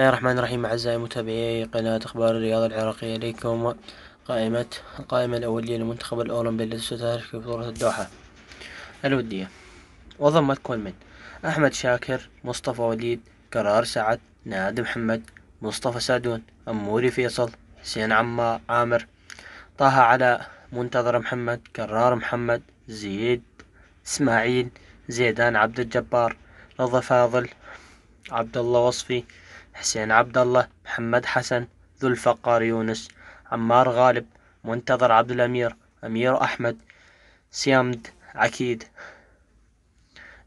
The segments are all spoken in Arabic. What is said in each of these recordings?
بسم الله الرحمن الرحيم أعزائي متابعي قناة أخبار الرياضة العراقية إليكم قائمة القائمة الأولية للمنتخب الأولمبي الذي ستشارك في بطولة الدوحة الودية وضمت كل من أحمد شاكر مصطفى وليد قرار سعد ناد محمد مصطفى سادون أموري فيصل حسين عما عامر طه علاء منتظر محمد قرار محمد زيد إسماعيل زيدان عبد الجبار رضا فاضل عبد الله وصفي حسين عبد الله محمد حسن ذو الفقار يونس عمار غالب منتظر عبد الأمير أمير أحمد سيامد عكيد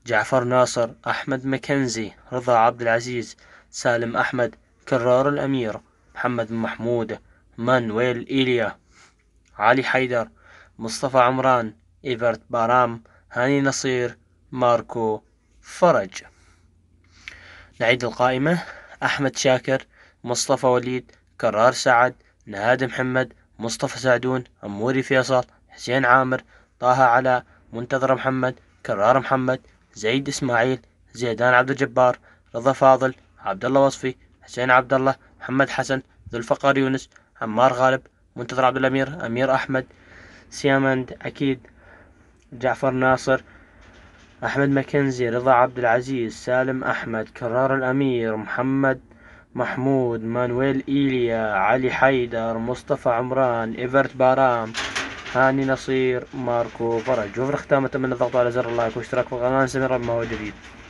جعفر ناصر أحمد مكنزي رضا عبد العزيز سالم أحمد كرار الأمير محمد محمود مانويل إيليا علي حيدر مصطفى عمران إيفرت بارام هاني نصير ماركو فرج نعيد القائمة أحمد شاكر مصطفى وليد كرار سعد نهاد محمد مصطفى سعدون أموري فيصل حسين عامر طه علاء منتظر محمد كرار محمد زيد إسماعيل زيدان عبد الجبار رضا فاضل عبد الله وصفي حسين عبد الله محمد حسن ذو الفقر يونس عمار غالب منتظر عبد الأمير أمير أحمد سيامند أكيد جعفر ناصر أحمد مكنزي رضا عبد العزيز سالم أحمد كرار الأمير محمد محمود مانويل إيليا علي حيدر مصطفى عمران إيفرت بارام هاني نصير ماركو فرج وفي الختام أتمنى الضغط على زر اللايك والاشتراك في القناة سمير ما هو جديد